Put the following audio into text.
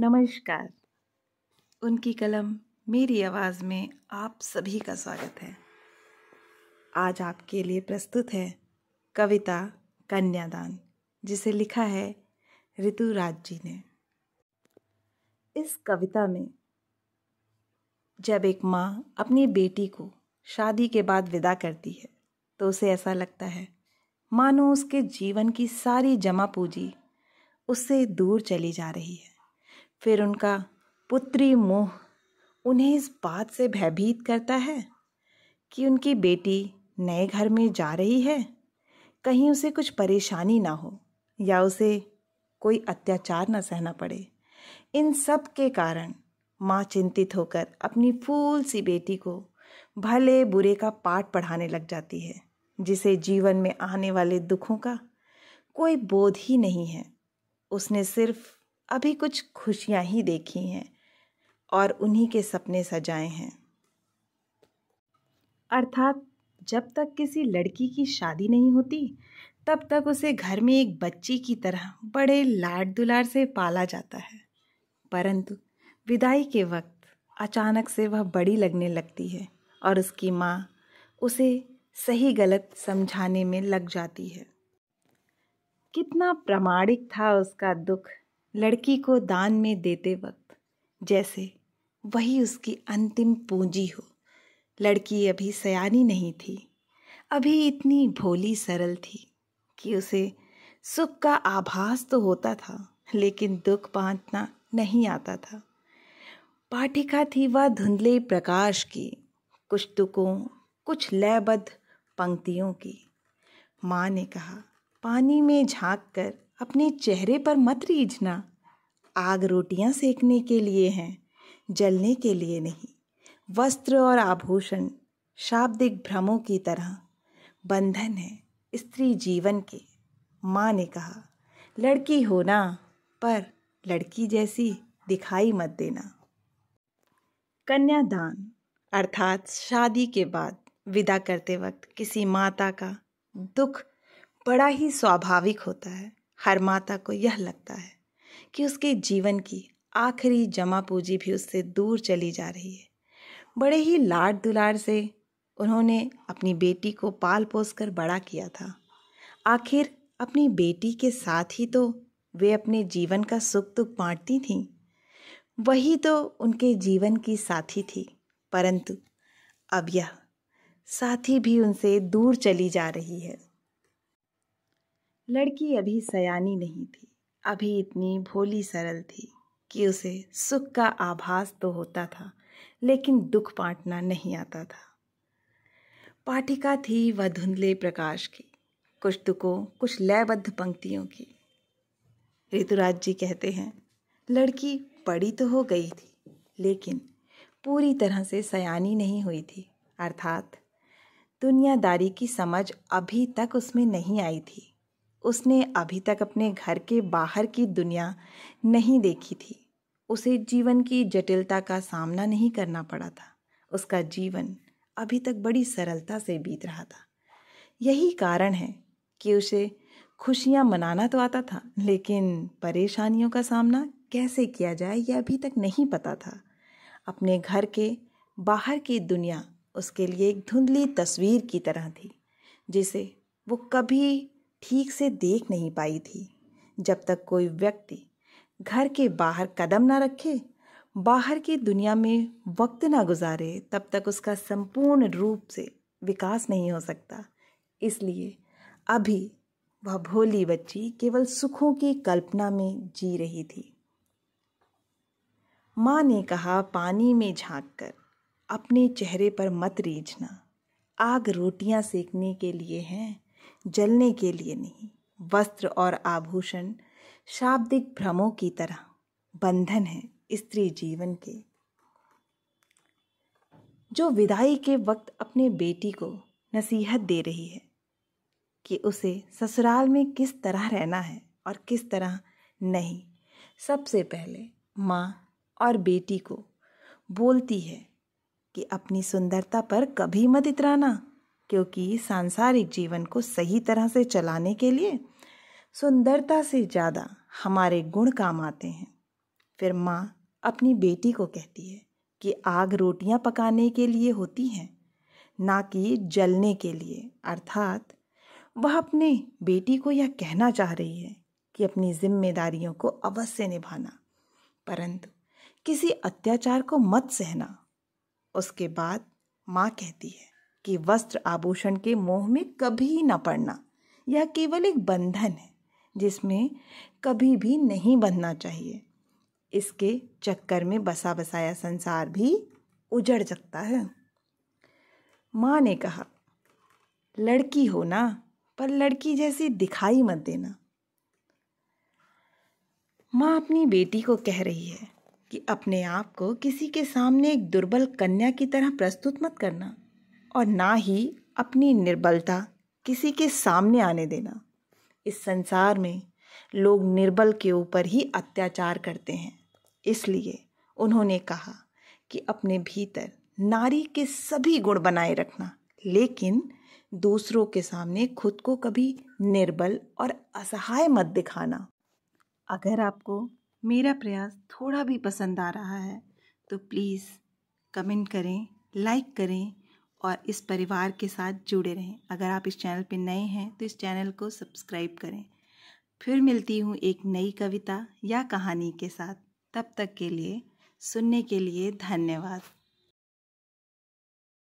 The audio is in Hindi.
नमस्कार उनकी कलम मेरी आवाज़ में आप सभी का स्वागत है आज आपके लिए प्रस्तुत है कविता कन्यादान जिसे लिखा है ऋतुराज जी ने इस कविता में जब एक माँ अपनी बेटी को शादी के बाद विदा करती है तो उसे ऐसा लगता है मानो उसके जीवन की सारी जमा पूंजी उससे दूर चली जा रही है फिर उनका पुत्री मोह उन्हें इस बात से भयभीत करता है कि उनकी बेटी नए घर में जा रही है कहीं उसे कुछ परेशानी ना हो या उसे कोई अत्याचार ना सहना पड़े इन सब के कारण माँ चिंतित होकर अपनी फूल सी बेटी को भले बुरे का पाठ पढ़ाने लग जाती है जिसे जीवन में आने वाले दुखों का कोई बोध ही नहीं है उसने सिर्फ अभी कुछ खुशियां ही देखी हैं और उन्हीं के सपने सजाए हैं अर्थात जब तक किसी लड़की की शादी नहीं होती तब तक उसे घर में एक बच्ची की तरह बड़े लाड दुलार से पाला जाता है परंतु विदाई के वक्त अचानक से वह बड़ी लगने लगती है और उसकी माँ उसे सही गलत समझाने में लग जाती है कितना प्रामाणिक था उसका दुख लड़की को दान में देते वक्त जैसे वही उसकी अंतिम पूंजी हो लड़की अभी सयानी नहीं थी अभी इतनी भोली सरल थी कि उसे सुख का आभास तो होता था लेकिन दुख बांधना नहीं आता था पाठिका थी वह धुंधले प्रकाश की कुछ तुकों कुछ लयबद्ध पंक्तियों की माँ ने कहा पानी में झाँक कर अपने चेहरे पर मत रीझना आग रोटियां सेकने के लिए हैं जलने के लिए नहीं वस्त्र और आभूषण शाब्दिक भ्रमों की तरह बंधन है स्त्री जीवन के माँ ने कहा लड़की हो ना पर लड़की जैसी दिखाई मत देना कन्यादान अर्थात शादी के बाद विदा करते वक्त किसी माता का दुख बड़ा ही स्वाभाविक होता है हर माता को यह लगता है कि उसके जीवन की आखिरी जमा पूंजी भी उससे दूर चली जा रही है बड़े ही लाड दुलार से उन्होंने अपनी बेटी को पाल पोस कर बड़ा किया था आखिर अपनी बेटी के साथ ही तो वे अपने जीवन का सुख दुख बांटती थीं वही तो उनके जीवन की साथी थी परंतु अब यह साथी भी उनसे दूर चली जा रही है लड़की अभी सयानी नहीं थी अभी इतनी भोली सरल थी कि उसे सुख का आभास तो होता था लेकिन दुख बांटना नहीं आता था पाठिका थी वह धुंधले प्रकाश की कुछ तुकों कुछ लयबद्ध पंक्तियों की ऋतुराज जी कहते हैं लड़की बड़ी तो हो गई थी लेकिन पूरी तरह से सयानी नहीं हुई थी अर्थात दुनियादारी की समझ अभी तक उसमें नहीं आई थी उसने अभी तक अपने घर के बाहर की दुनिया नहीं देखी थी उसे जीवन की जटिलता का सामना नहीं करना पड़ा था उसका जीवन अभी तक बड़ी सरलता से बीत रहा था यही कारण है कि उसे खुशियाँ मनाना तो आता था लेकिन परेशानियों का सामना कैसे किया जाए यह अभी तक नहीं पता था अपने घर के बाहर की दुनिया उसके लिए एक धुंधली तस्वीर की तरह थी जिसे वो कभी ठीक से देख नहीं पाई थी जब तक कोई व्यक्ति घर के बाहर कदम ना रखे बाहर की दुनिया में वक्त ना गुजारे तब तक उसका संपूर्ण रूप से विकास नहीं हो सकता इसलिए अभी वह भोली बच्ची केवल सुखों की कल्पना में जी रही थी माँ ने कहा पानी में झाँक कर अपने चेहरे पर मत रीझना आग रोटियाँ सेकने के लिए हैं जलने के लिए नहीं वस्त्र और आभूषण शाब्दिक भ्रमों की तरह बंधन है स्त्री जीवन के जो विदाई के वक्त अपने बेटी को नसीहत दे रही है कि उसे ससुराल में किस तरह रहना है और किस तरह नहीं सबसे पहले माँ और बेटी को बोलती है कि अपनी सुंदरता पर कभी मत इतराना क्योंकि सांसारिक जीवन को सही तरह से चलाने के लिए सुंदरता से ज़्यादा हमारे गुण काम आते हैं फिर माँ अपनी बेटी को कहती है कि आग रोटियाँ पकाने के लिए होती हैं ना कि जलने के लिए अर्थात वह अपने बेटी को यह कहना चाह रही है कि अपनी जिम्मेदारियों को अवश्य निभाना परंतु किसी अत्याचार को मत सहना उसके बाद माँ कहती है कि वस्त्र आभूषण के मोह में कभी न पड़ना यह केवल एक बंधन है जिसमें कभी भी नहीं बंधना चाहिए इसके चक्कर में बसा बसाया संसार भी उजड़ सकता है माँ ने कहा लड़की हो ना पर लड़की जैसी दिखाई मत देना माँ अपनी बेटी को कह रही है कि अपने आप को किसी के सामने एक दुर्बल कन्या की तरह प्रस्तुत मत करना और ना ही अपनी निर्बलता किसी के सामने आने देना इस संसार में लोग निर्बल के ऊपर ही अत्याचार करते हैं इसलिए उन्होंने कहा कि अपने भीतर नारी के सभी गुण बनाए रखना लेकिन दूसरों के सामने खुद को कभी निर्बल और असहाय मत दिखाना अगर आपको मेरा प्रयास थोड़ा भी पसंद आ रहा है तो प्लीज़ कमेंट करें लाइक करें और इस परिवार के साथ जुड़े रहें अगर आप इस चैनल पर नए हैं तो इस चैनल को सब्सक्राइब करें फिर मिलती हूँ एक नई कविता या कहानी के साथ तब तक के लिए सुनने के लिए धन्यवाद